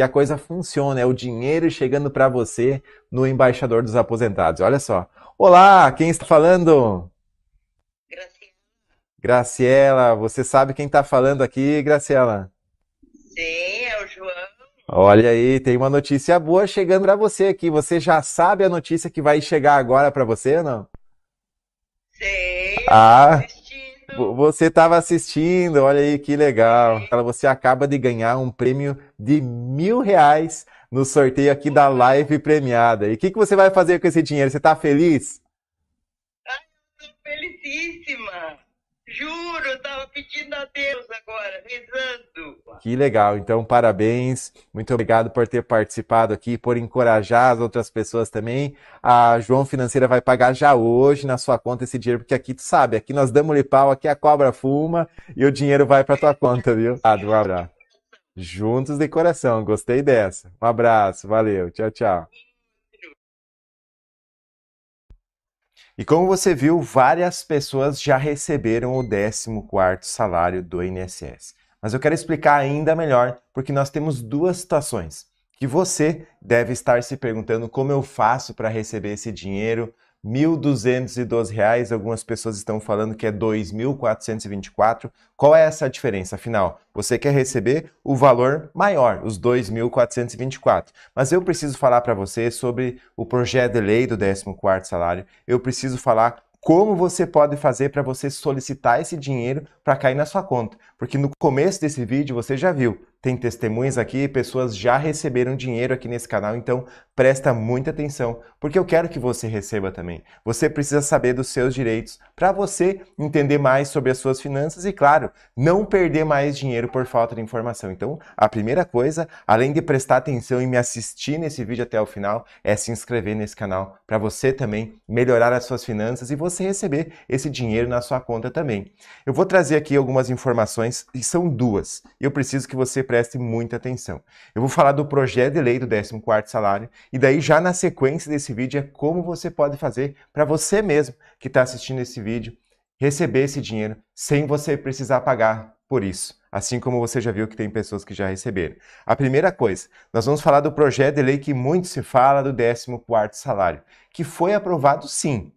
que a coisa funciona, é o dinheiro chegando para você no Embaixador dos Aposentados. Olha só. Olá, quem está falando? Graciela. Graciela, você sabe quem está falando aqui, Graciela? Sim, é o João. Olha aí, tem uma notícia boa chegando para você aqui. Você já sabe a notícia que vai chegar agora para você, não? Sim. Ah. Você estava assistindo, olha aí que legal. Você acaba de ganhar um prêmio de mil reais no sorteio aqui da live premiada. E o que, que você vai fazer com esse dinheiro? Você está feliz? Ah, felicíssima! Juro, eu tava pedindo a Deus agora, rezando. Que legal, então parabéns. Muito obrigado por ter participado aqui, por encorajar as outras pessoas também. A João Financeira vai pagar já hoje na sua conta esse dinheiro, porque aqui tu sabe, aqui nós damos pau, aqui a cobra fuma e o dinheiro vai para tua conta, viu? Ah, um abraço. Juntos de coração, gostei dessa. Um abraço, valeu, tchau, tchau. E como você viu, várias pessoas já receberam o 14º salário do INSS. Mas eu quero explicar ainda melhor, porque nós temos duas situações que você deve estar se perguntando como eu faço para receber esse dinheiro, 1.212 reais, algumas pessoas estão falando que é 2.424. Qual é essa diferença? Afinal, você quer receber o valor maior, os 2.424. Mas eu preciso falar para você sobre o projeto de lei do 14º salário. Eu preciso falar como você pode fazer para você solicitar esse dinheiro para cair na sua conta. Porque no começo desse vídeo você já viu, tem testemunhas aqui, pessoas já receberam dinheiro aqui nesse canal, então presta muita atenção, porque eu quero que você receba também. Você precisa saber dos seus direitos para você entender mais sobre as suas finanças e, claro, não perder mais dinheiro por falta de informação. Então, a primeira coisa, além de prestar atenção e me assistir nesse vídeo até o final, é se inscrever nesse canal para você também melhorar as suas finanças e você receber esse dinheiro na sua conta também. Eu vou trazer aqui algumas informações e são duas. Eu preciso que você preste muita atenção. Eu vou falar do projeto de lei do 14º salário e daí já na sequência desse vídeo é como você pode fazer para você mesmo que está assistindo esse vídeo receber esse dinheiro sem você precisar pagar por isso. Assim como você já viu que tem pessoas que já receberam. A primeira coisa, nós vamos falar do projeto de lei que muito se fala do 14º salário, que foi aprovado sim,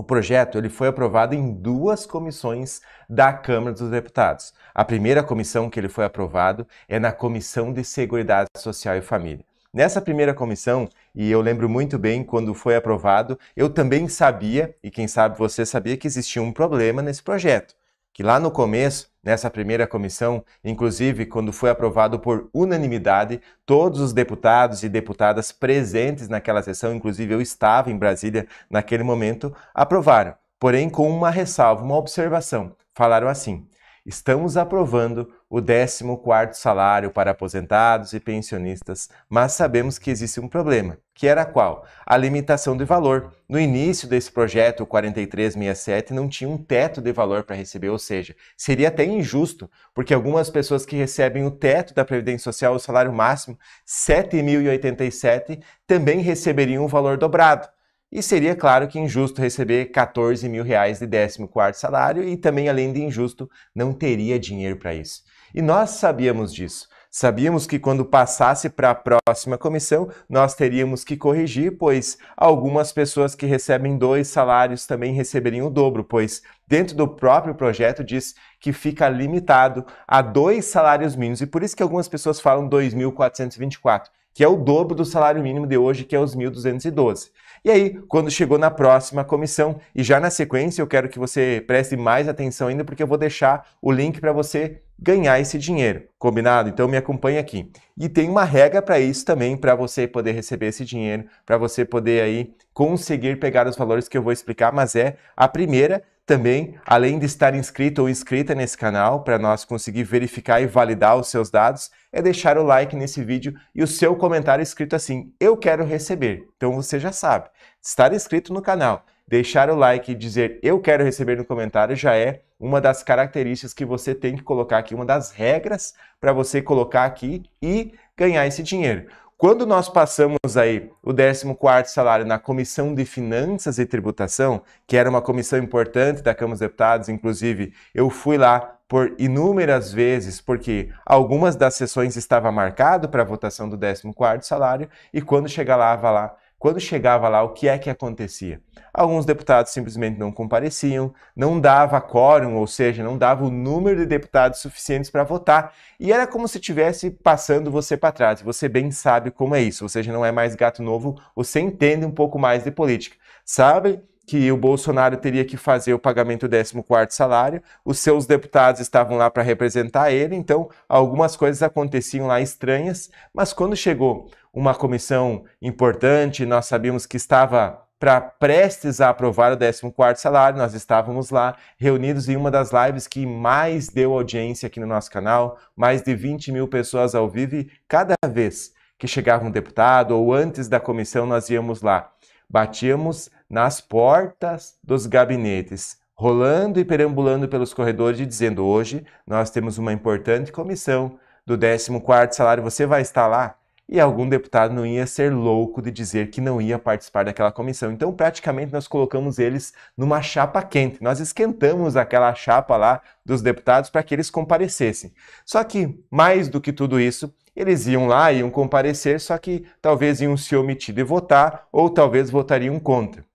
o projeto ele foi aprovado em duas comissões da Câmara dos Deputados. A primeira comissão que ele foi aprovado é na Comissão de Seguridade Social e Família. Nessa primeira comissão, e eu lembro muito bem quando foi aprovado, eu também sabia, e quem sabe você sabia, que existia um problema nesse projeto que lá no começo, nessa primeira comissão, inclusive quando foi aprovado por unanimidade, todos os deputados e deputadas presentes naquela sessão, inclusive eu estava em Brasília naquele momento, aprovaram, porém com uma ressalva, uma observação. Falaram assim: estamos aprovando o 14º salário para aposentados e pensionistas, mas sabemos que existe um problema, que era qual? A limitação de valor. No início desse projeto, o 4367 não tinha um teto de valor para receber, ou seja, seria até injusto, porque algumas pessoas que recebem o teto da Previdência Social, o salário máximo, 7.087, também receberiam o valor dobrado. E seria, claro, que injusto receber 14 mil reais de 14 salário e também, além de injusto, não teria dinheiro para isso. E nós sabíamos disso. Sabíamos que quando passasse para a próxima comissão, nós teríamos que corrigir, pois algumas pessoas que recebem dois salários também receberiam o dobro, pois dentro do próprio projeto diz que fica limitado a dois salários mínimos, e por isso que algumas pessoas falam 2.424 que é o dobro do salário mínimo de hoje, que é os 1.212. E aí, quando chegou na próxima comissão, e já na sequência eu quero que você preste mais atenção ainda, porque eu vou deixar o link para você ganhar esse dinheiro, combinado? Então me acompanha aqui. E tem uma regra para isso também, para você poder receber esse dinheiro, para você poder aí conseguir pegar os valores que eu vou explicar, mas é a primeira também, além de estar inscrito ou inscrita nesse canal, para nós conseguir verificar e validar os seus dados, é deixar o like nesse vídeo e o seu comentário escrito assim: Eu quero receber. Então você já sabe, estar inscrito no canal, deixar o like e dizer Eu quero receber no comentário já é uma das características que você tem que colocar aqui, uma das regras para você colocar aqui e ganhar esse dinheiro. Quando nós passamos aí o 14 salário na Comissão de Finanças e Tributação, que era uma comissão importante da Câmara dos Deputados, inclusive eu fui lá por inúmeras vezes, porque algumas das sessões estava marcado para a votação do 14 salário e quando chegava lá quando chegava lá, o que é que acontecia? Alguns deputados simplesmente não compareciam, não dava quórum, ou seja, não dava o número de deputados suficientes para votar, e era como se estivesse passando você para trás. Você bem sabe como é isso, você já não é mais gato novo, você entende um pouco mais de política. Sabe que o Bolsonaro teria que fazer o pagamento do 14 salário, os seus deputados estavam lá para representar ele, então algumas coisas aconteciam lá estranhas, mas quando chegou uma comissão importante, nós sabíamos que estava para prestes a aprovar o 14 salário, nós estávamos lá reunidos em uma das lives que mais deu audiência aqui no nosso canal, mais de 20 mil pessoas ao vivo cada vez que chegava um deputado ou antes da comissão nós íamos lá, batíamos nas portas dos gabinetes, rolando e perambulando pelos corredores e dizendo: hoje nós temos uma importante comissão do 14 salário, você vai estar lá? E algum deputado não ia ser louco de dizer que não ia participar daquela comissão. Então, praticamente, nós colocamos eles numa chapa quente. Nós esquentamos aquela chapa lá dos deputados para que eles comparecessem. Só que, mais do que tudo isso, eles iam lá, iam comparecer, só que talvez iam se omitir de votar ou talvez votariam contra.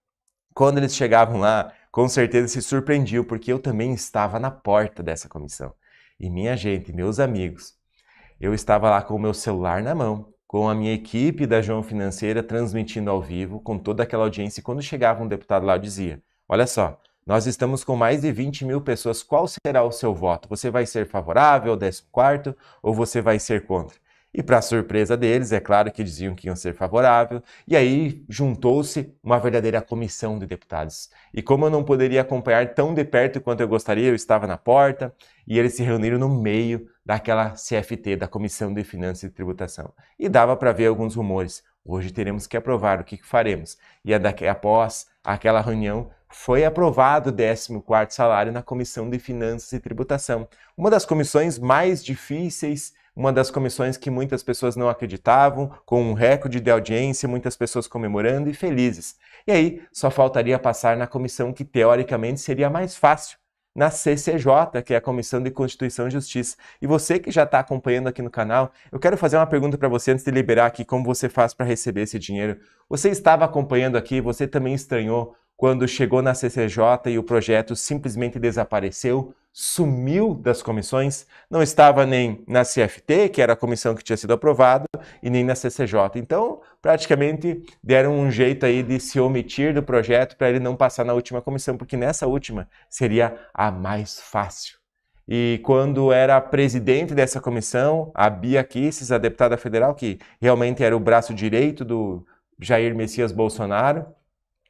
Quando eles chegavam lá, com certeza se surpreendiam, porque eu também estava na porta dessa comissão. E minha gente, meus amigos, eu estava lá com o meu celular na mão, com a minha equipe da João Financeira transmitindo ao vivo, com toda aquela audiência. E quando chegava um deputado lá, eu dizia: Olha só, nós estamos com mais de 20 mil pessoas. Qual será o seu voto? Você vai ser favorável ao 14 ou você vai ser contra? E para surpresa deles, é claro que diziam que iam ser favorável, e aí juntou-se uma verdadeira comissão de deputados. E como eu não poderia acompanhar tão de perto quanto eu gostaria, eu estava na porta e eles se reuniram no meio daquela CFT, da Comissão de Finanças e Tributação. E dava para ver alguns rumores. Hoje teremos que aprovar o que, que faremos. E é daqui, após aquela reunião, foi aprovado o 14º salário na Comissão de Finanças e Tributação, uma das comissões mais difíceis uma das comissões que muitas pessoas não acreditavam, com um recorde de audiência, muitas pessoas comemorando e felizes. E aí só faltaria passar na comissão que teoricamente seria mais fácil, na CCJ, que é a Comissão de Constituição e Justiça. E você que já está acompanhando aqui no canal, eu quero fazer uma pergunta para você antes de liberar aqui como você faz para receber esse dinheiro. Você estava acompanhando aqui, você também estranhou quando chegou na CCJ e o projeto simplesmente desapareceu, sumiu das comissões, não estava nem na CFT, que era a comissão que tinha sido aprovada, e nem na CCJ. Então, praticamente deram um jeito aí de se omitir do projeto para ele não passar na última comissão, porque nessa última seria a mais fácil. E quando era presidente dessa comissão, a Bia Kisses, a deputada federal, que realmente era o braço direito do Jair Messias Bolsonaro,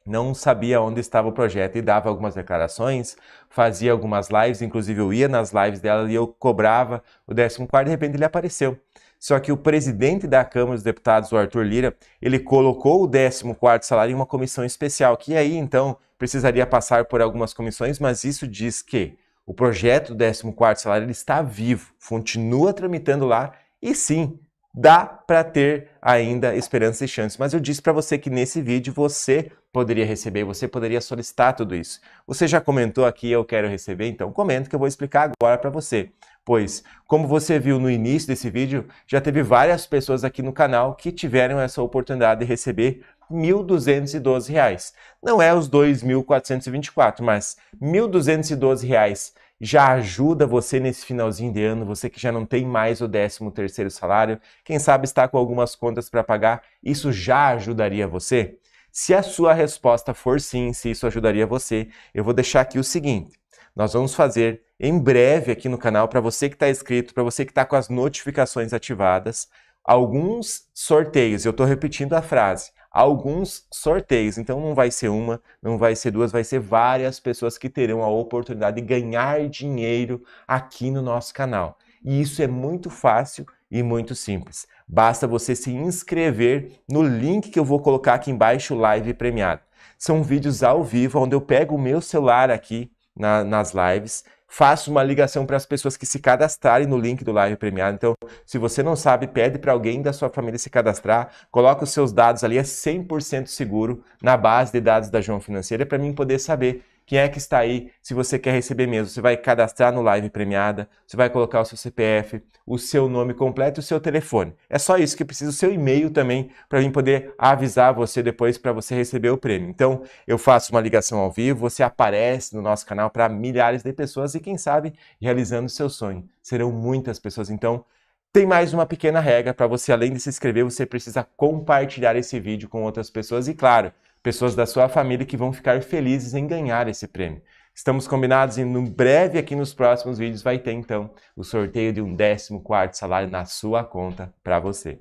não sabia onde estava o projeto e dava algumas declarações, fazia algumas lives, inclusive eu ia nas lives dela e eu cobrava o 14 e de repente ele apareceu. Só que o presidente da Câmara dos Deputados, o Arthur Lira, ele colocou o 14 salário em uma comissão especial, que aí então precisaria passar por algumas comissões, mas isso diz que o projeto do 14 salário ele está vivo, continua tramitando lá e sim, dá para ter ainda esperança e chance. Mas eu disse para você que nesse vídeo você poderia receber, você poderia solicitar tudo isso. Você já comentou aqui eu quero receber, então comenta que eu vou explicar agora para você. Pois, como você viu no início desse vídeo, já teve várias pessoas aqui no canal que tiveram essa oportunidade de receber R$ 1.212. Não é os R$ 2.424, mas R$ 1.212 já ajuda você nesse finalzinho de ano, você que já não tem mais o 13 terceiro salário, quem sabe está com algumas contas para pagar, isso já ajudaria você? Se a sua resposta for sim, se isso ajudaria você, eu vou deixar aqui o seguinte: nós vamos fazer em breve aqui no canal, para você que está inscrito, para você que está com as notificações ativadas, alguns sorteios. Eu estou repetindo a frase alguns sorteios. Então não vai ser uma, não vai ser duas, vai ser várias pessoas que terão a oportunidade de ganhar dinheiro aqui no nosso canal. E isso é muito fácil e muito simples. Basta você se inscrever no link que eu vou colocar aqui embaixo, live premiado. São vídeos ao vivo, onde eu pego o meu celular aqui na, nas lives faço uma ligação para as pessoas que se cadastrarem no link do Live Premiado. Então, se você não sabe, pede para alguém da sua família se cadastrar, coloca os seus dados ali, é 100% seguro na base de dados da João Financeira para mim poder saber quem é que está aí se você quer receber mesmo? Você vai cadastrar no Live Premiada, você vai colocar o seu CPF, o seu nome completo e o seu telefone. É só isso que precisa, o seu e-mail também, para mim poder avisar você depois para você receber o prêmio. Então, eu faço uma ligação ao vivo, você aparece no nosso canal para milhares de pessoas e, quem sabe, realizando o seu sonho. Serão muitas pessoas, então. Tem mais uma pequena regra para você, além de se inscrever, você precisa compartilhar esse vídeo com outras pessoas e, claro, pessoas da sua família que vão ficar felizes em ganhar esse prêmio. Estamos combinados e no breve aqui nos próximos vídeos vai ter então o sorteio de um 14 quarto salário na sua conta para você.